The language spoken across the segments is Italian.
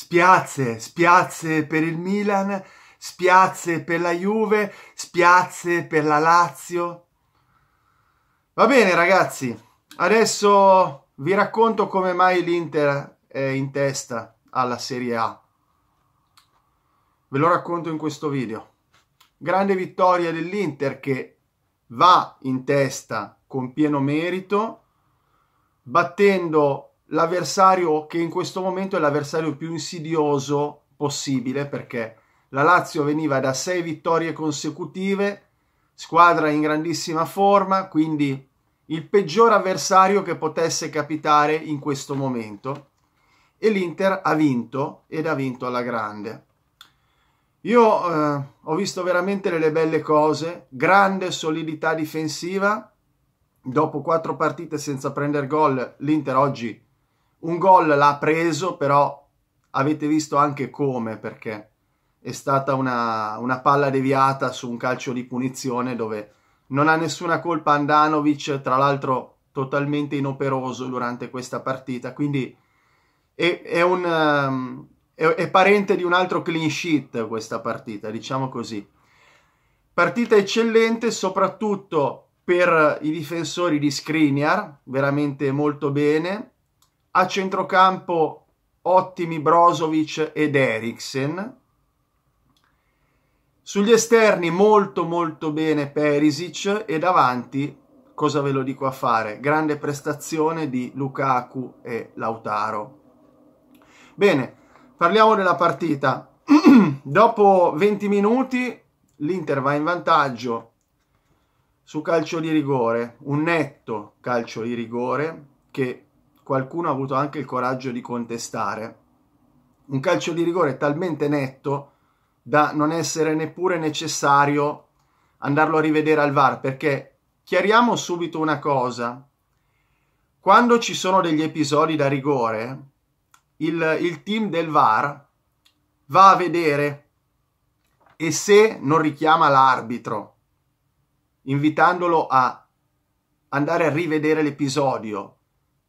Spiazze, spiazze per il Milan, spiazze per la Juve, spiazze per la Lazio. Va bene ragazzi, adesso vi racconto come mai l'Inter è in testa alla Serie A. Ve lo racconto in questo video. Grande vittoria dell'Inter che va in testa con pieno merito, battendo l'avversario che in questo momento è l'avversario più insidioso possibile perché la Lazio veniva da sei vittorie consecutive, squadra in grandissima forma, quindi il peggior avversario che potesse capitare in questo momento e l'Inter ha vinto ed ha vinto alla grande. Io eh, ho visto veramente delle belle cose, grande solidità difensiva, dopo quattro partite senza prendere gol l'Inter oggi un gol l'ha preso, però avete visto anche come, perché è stata una, una, palla deviata su un calcio di punizione dove non ha nessuna colpa Andanovic, tra l'altro totalmente inoperoso durante questa partita, quindi è, è un, ehm, è, è parente di un altro clean sheet questa partita, diciamo così. Partita eccellente soprattutto per i difensori di Skriniar, veramente molto bene, a centrocampo ottimi Brozovic ed Eriksen, sugli esterni molto molto bene Perisic e davanti, cosa ve lo dico a fare, grande prestazione di Lukaku e Lautaro. Bene, parliamo della partita. Dopo 20 minuti l'Inter va in vantaggio su calcio di rigore, un netto calcio di rigore che qualcuno ha avuto anche il coraggio di contestare, un calcio di rigore talmente netto da non essere neppure necessario andarlo a rivedere al VAR, perché chiariamo subito una cosa, quando ci sono degli episodi da rigore, il, il team del VAR va a vedere e se non richiama l'arbitro, invitandolo a andare a rivedere l'episodio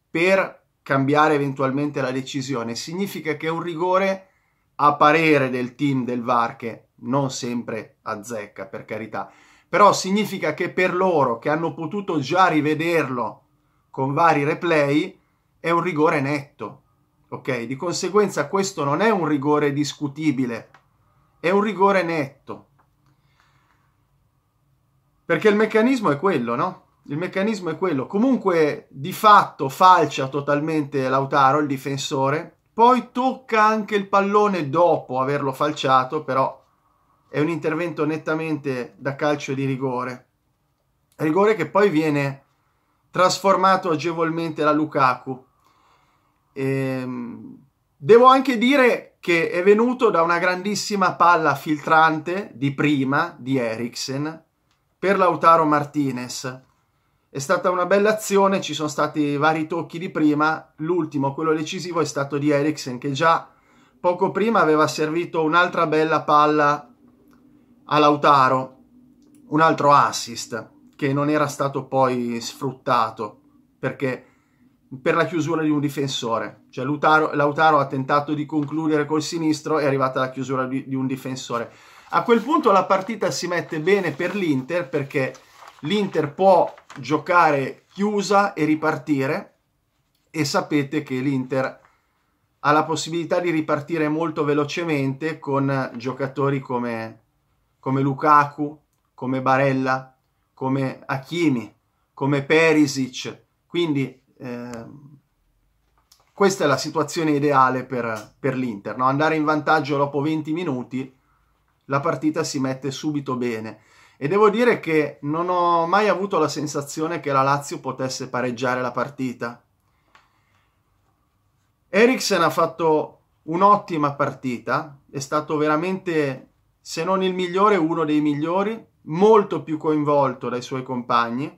per cambiare eventualmente la decisione. Significa che un rigore, a parere del team del VAR, che non sempre azzecca, per carità, però significa che per loro, che hanno potuto già rivederlo con vari replay, è un rigore netto. Ok, di conseguenza questo non è un rigore discutibile, è un rigore netto. Perché il meccanismo è quello, no? il meccanismo è quello. Comunque di fatto falcia totalmente Lautaro, il difensore, poi tocca anche il pallone dopo averlo falciato, però è un intervento nettamente da calcio di rigore. Rigore che poi viene trasformato agevolmente da Lukaku. Ehm, devo anche dire che è venuto da una grandissima palla filtrante di prima di Eriksen per Lautaro Martinez è stata una bella azione, ci sono stati vari tocchi di prima, l'ultimo, quello decisivo, è stato di Eriksen che già poco prima aveva servito un'altra bella palla a Lautaro, un altro assist che non era stato poi sfruttato perché per la chiusura di un difensore. Cioè Lautaro, Lautaro ha tentato di concludere col sinistro è arrivata la chiusura di, di un difensore. A quel punto la partita si mette bene per l'Inter perché l'Inter può giocare chiusa e ripartire e sapete che l'Inter ha la possibilità di ripartire molto velocemente con giocatori come, come Lukaku, come Barella, come Hakimi, come Perisic. Quindi eh, questa è la situazione ideale per, per l'Inter. No? Andare in vantaggio dopo 20 minuti, la partita si mette subito bene e devo dire che non ho mai avuto la sensazione che la Lazio potesse pareggiare la partita. Eriksen ha fatto un'ottima partita, è stato veramente, se non il migliore, uno dei migliori, molto più coinvolto dai suoi compagni.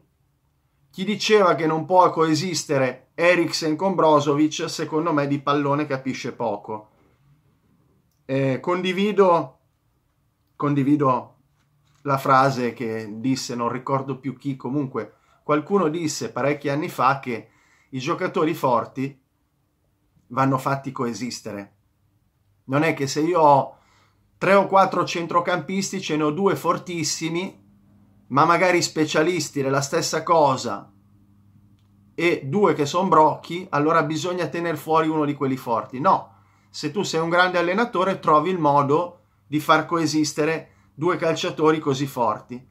Chi diceva che non può coesistere Eriksen con Brozovic, secondo me di pallone capisce poco. Eh, condivido, condivido la frase che disse, non ricordo più chi, comunque qualcuno disse parecchi anni fa che i giocatori forti vanno fatti coesistere. Non è che se io ho tre o quattro centrocampisti, ce ne ho due fortissimi, ma magari specialisti della stessa cosa, e due che sono brocchi, allora bisogna tenere fuori uno di quelli forti. No, se tu sei un grande allenatore, trovi il modo di far coesistere due calciatori così forti.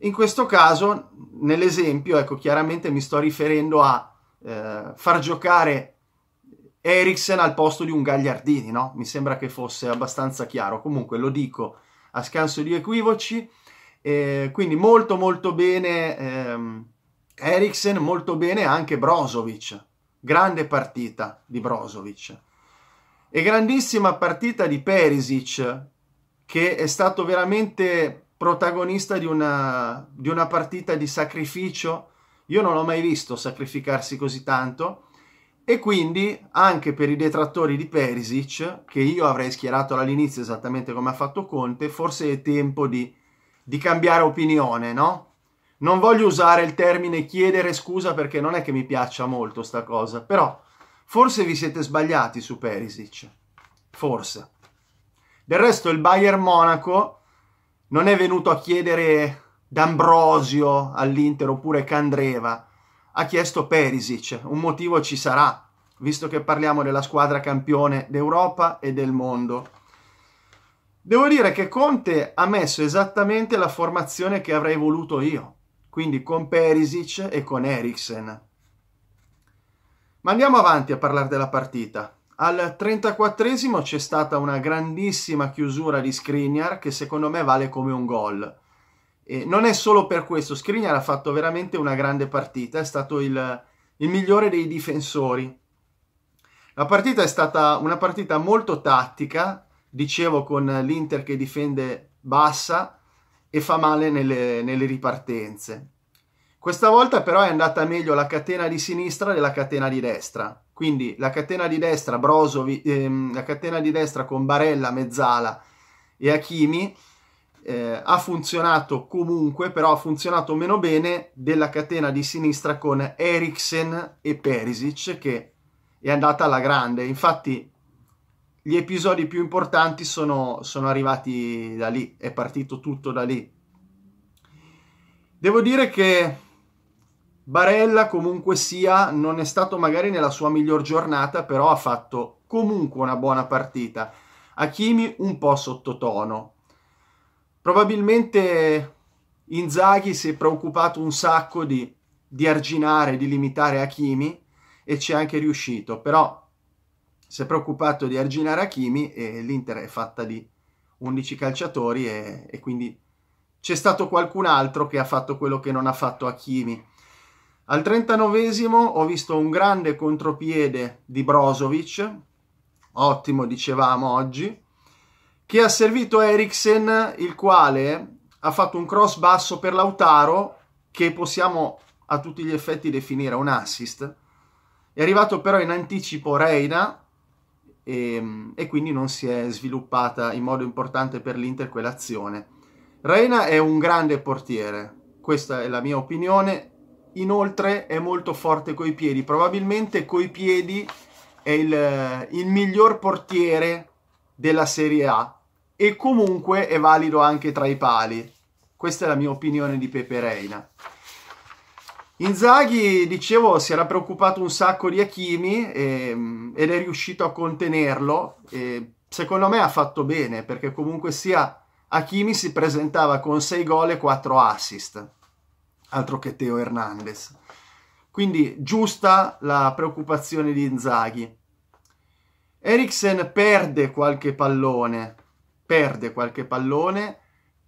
In questo caso, nell'esempio, ecco, chiaramente mi sto riferendo a eh, far giocare Eriksen al posto di un Gagliardini, no? Mi sembra che fosse abbastanza chiaro. Comunque lo dico a scanso di equivoci. Eh, quindi molto molto bene ehm, Eriksen, molto bene anche Brozovic. Grande partita di Brozovic. E grandissima partita di Perisic, che è stato veramente protagonista di una, di una partita di sacrificio. Io non l'ho mai visto sacrificarsi così tanto e quindi anche per i detrattori di Perisic, che io avrei schierato all'inizio esattamente come ha fatto Conte, forse è tempo di, di cambiare opinione, no? Non voglio usare il termine chiedere scusa perché non è che mi piaccia molto sta cosa, però forse vi siete sbagliati su Perisic, forse. Del resto il Bayern Monaco non è venuto a chiedere D'Ambrosio all'Inter oppure Candreva, ha chiesto Perisic, un motivo ci sarà, visto che parliamo della squadra campione d'Europa e del mondo. Devo dire che Conte ha messo esattamente la formazione che avrei voluto io, quindi con Perisic e con Eriksen. Ma andiamo avanti a parlare della partita. Al 34 esimo c'è stata una grandissima chiusura di Skriniar che secondo me vale come un gol. E non è solo per questo, Skriniar ha fatto veramente una grande partita, è stato il, il migliore dei difensori. La partita è stata una partita molto tattica, dicevo con l'Inter che difende bassa e fa male nelle, nelle ripartenze. Questa volta però è andata meglio la catena di sinistra della catena di destra quindi la catena di destra, Brozovi, ehm, la catena di destra con Barella, Mezzala e Hakimi eh, ha funzionato comunque, però ha funzionato meno bene della catena di sinistra con Eriksen e Perisic che è andata alla grande. Infatti gli episodi più importanti sono, sono arrivati da lì, è partito tutto da lì. Devo dire che Barella comunque sia non è stato magari nella sua miglior giornata, però ha fatto comunque una buona partita. Hakimi un po' sottotono. Probabilmente Inzaghi si è preoccupato un sacco di, di arginare, di limitare Hakimi e ci è anche riuscito, però si è preoccupato di arginare Hakimi e l'Inter è fatta di 11 calciatori e, e quindi c'è stato qualcun altro che ha fatto quello che non ha fatto Hakimi al 39 esimo ho visto un grande contropiede di Brozovic, ottimo dicevamo oggi, che ha servito Eriksen, il quale ha fatto un cross basso per Lautaro, che possiamo a tutti gli effetti definire un assist. È arrivato però in anticipo Reina e, ehm, e quindi non si è sviluppata in modo importante per l'Inter quell'azione. Reina è un grande portiere, questa è la mia opinione, inoltre è molto forte coi piedi, probabilmente coi piedi è il, eh, il miglior portiere della Serie A e comunque è valido anche tra i pali. Questa è la mia opinione di Pepe Reina. Inzaghi, dicevo, si era preoccupato un sacco di Achimi ehm, ed è riuscito a contenerlo. E secondo me ha fatto bene perché comunque sia Achimi si presentava con 6 gol e 4 assist altro che Teo Hernandez. Quindi giusta la preoccupazione di Inzaghi. Eriksen perde qualche pallone, perde qualche pallone,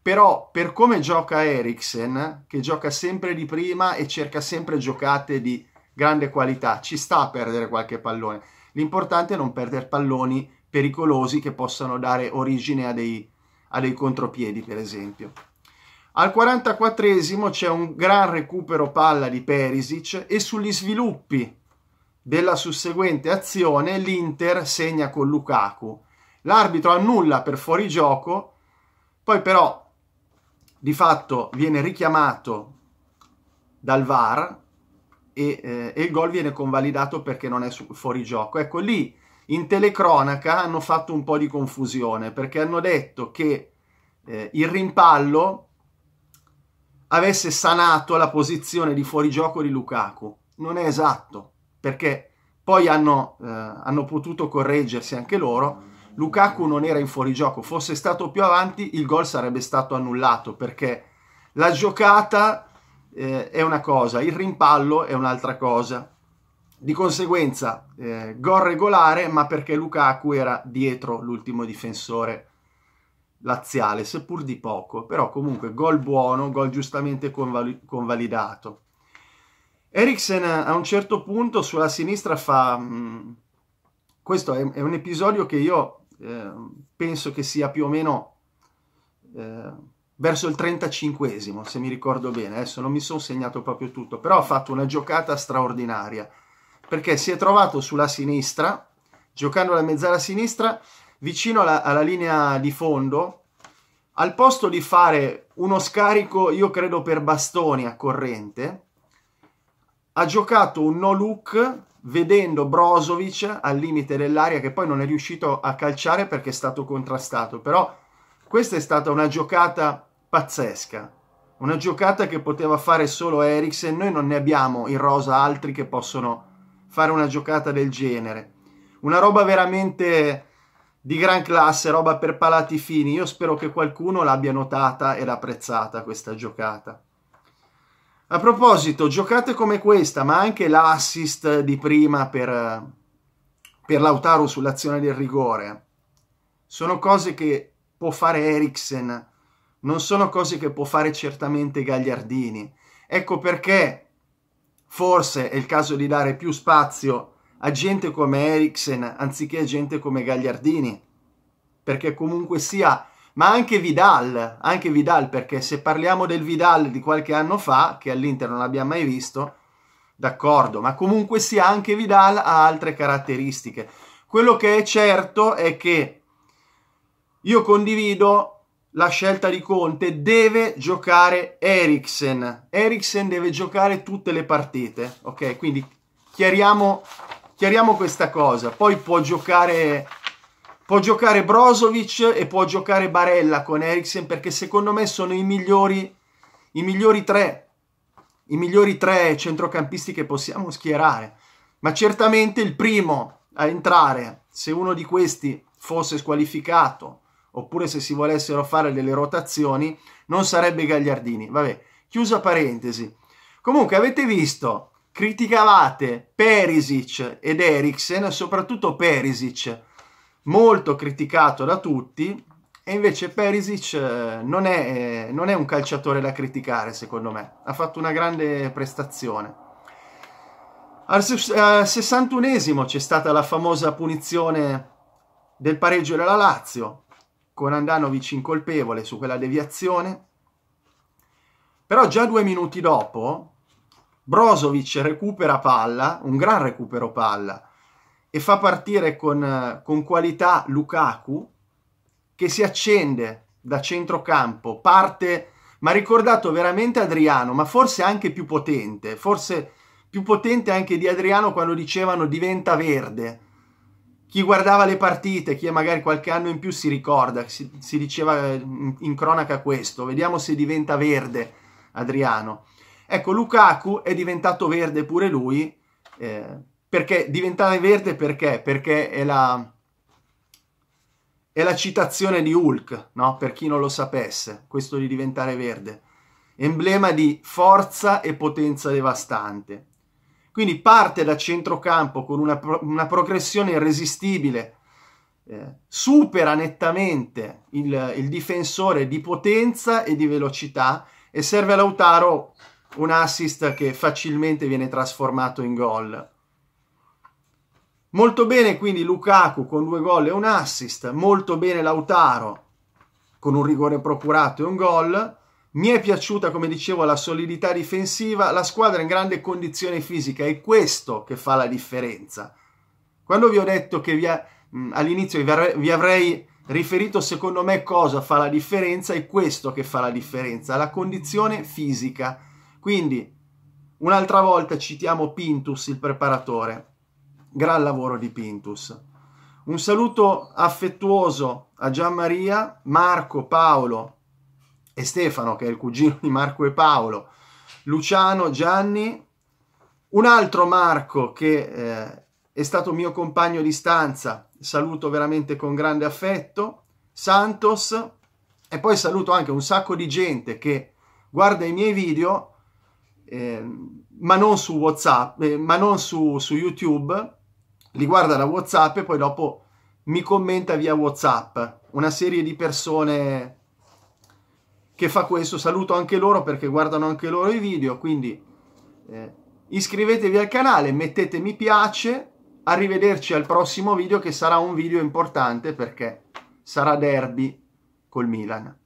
però per come gioca Eriksen, che gioca sempre di prima e cerca sempre giocate di grande qualità, ci sta a perdere qualche pallone. L'importante è non perdere palloni pericolosi che possano dare origine a dei, a dei contropiedi, per esempio. Al 44esimo c'è un gran recupero palla di Perisic e sugli sviluppi della susseguente azione l'Inter segna con Lukaku. L'arbitro annulla per fuorigioco, poi però di fatto viene richiamato dal VAR e, eh, e il gol viene convalidato perché non è fuorigioco. Ecco lì in telecronaca hanno fatto un po' di confusione perché hanno detto che eh, il rimpallo avesse sanato la posizione di fuorigioco di Lukaku. Non è esatto, perché poi hanno, eh, hanno potuto correggersi anche loro. Lukaku non era in fuorigioco, fosse stato più avanti il gol sarebbe stato annullato perché la giocata eh, è una cosa, il rimpallo è un'altra cosa. Di conseguenza, eh, gol regolare, ma perché Lukaku era dietro l'ultimo difensore laziale, seppur di poco, però comunque gol buono, gol giustamente conval convalidato. Eriksen eh, a un certo punto sulla sinistra fa... Mh, mm, questo è, è, un episodio che io eh, penso che sia più o meno eh, verso il 35esimo, se mi ricordo bene, adesso non mi sono segnato proprio tutto, però ha fatto una giocata straordinaria, perché si è trovato sulla sinistra, giocando la mezzala sinistra, vicino alla, alla linea di fondo, al posto di fare uno scarico, io credo per bastoni a corrente, ha giocato un no look vedendo Brozovic al limite dell'area che poi non è riuscito a calciare perché è stato contrastato, però questa è stata una giocata pazzesca, una giocata che poteva fare solo Eriksen, noi non ne abbiamo in rosa altri che possono fare una giocata del genere. Una roba veramente di gran classe, roba per palati fini. Io spero che qualcuno l'abbia notata ed apprezzata questa giocata. A proposito, giocate come questa, ma anche l'assist di prima per, per Lautaro sull'azione del rigore, sono cose che può fare Eriksen, non sono cose che può fare certamente Gagliardini. Ecco perché forse è il caso di dare più spazio a a gente come Eriksen anziché a gente come Gagliardini, perché comunque sia, ma anche Vidal, anche Vidal, perché se parliamo del Vidal di qualche anno fa, che all'Inter non abbiamo mai visto, d'accordo, ma comunque sia anche Vidal ha altre caratteristiche. Quello che è certo è che io condivido la scelta di Conte, deve giocare Eriksen. Eriksen deve giocare tutte le partite, ok? Quindi chiariamo chiariamo questa cosa. Poi può giocare, può giocare Brozovic e può giocare Barella con Eriksen perché secondo me sono i migliori, i migliori tre, i migliori tre centrocampisti che possiamo schierare. Ma certamente il primo a entrare, se uno di questi fosse squalificato oppure se si volessero fare delle rotazioni, non sarebbe Gagliardini. Vabbè, chiusa parentesi. Comunque avete visto criticavate Perisic ed Eriksen, soprattutto Perisic, molto criticato da tutti, e invece Perisic eh, non è, eh, non è un calciatore da criticare, secondo me. Ha fatto una grande prestazione. Al 61esimo eh, c'è stata la famosa punizione del pareggio della Lazio, con Andanovic incolpevole su quella deviazione. Però già due minuti dopo, Brozovic recupera palla, un gran recupero palla, e fa partire con, con qualità Lukaku, che si accende da centrocampo, parte, ma ricordato veramente Adriano, ma forse anche più potente, forse più potente anche di Adriano quando dicevano diventa verde. Chi guardava le partite, chi magari qualche anno in più si ricorda, si, si diceva in, in cronaca questo, vediamo se diventa verde Adriano. Ecco, Lukaku è diventato verde pure lui. Eh, perché diventare verde perché? Perché è la, è la citazione di Hulk, no? Per chi non lo sapesse, questo di diventare verde. Emblema di forza e potenza devastante. Quindi parte da centrocampo con una, pro una progressione irresistibile, eh, supera nettamente il, il difensore di potenza e di velocità e serve a Lautaro un assist che facilmente viene trasformato in gol. Molto bene quindi Lukaku con due gol e un assist, molto bene Lautaro con un rigore procurato e un gol. Mi è piaciuta, come dicevo, la solidità difensiva, la squadra in grande condizione fisica, è questo che fa la differenza. Quando vi ho detto che mm, all'inizio vi avrei riferito secondo me cosa fa la differenza, è questo che fa la differenza, la condizione fisica. Quindi un'altra volta citiamo Pintus, il preparatore. Gran lavoro di Pintus. Un saluto affettuoso a Gian Maria, Marco, Paolo e Stefano, che è il cugino di Marco e Paolo, Luciano, Gianni, un altro Marco che eh, è stato mio compagno di stanza, saluto veramente con grande affetto, Santos, e poi saluto anche un sacco di gente che guarda i miei video Ehm, ma non su WhatsApp, eh, ma non su, su YouTube, li guarda da WhatsApp e poi dopo mi commenta via WhatsApp. Una serie di persone che fa questo, saluto anche loro perché guardano anche loro i video, quindi eh, iscrivetevi al canale, mettete mi piace, arrivederci al prossimo video che sarà un video importante perché sarà derby col Milan.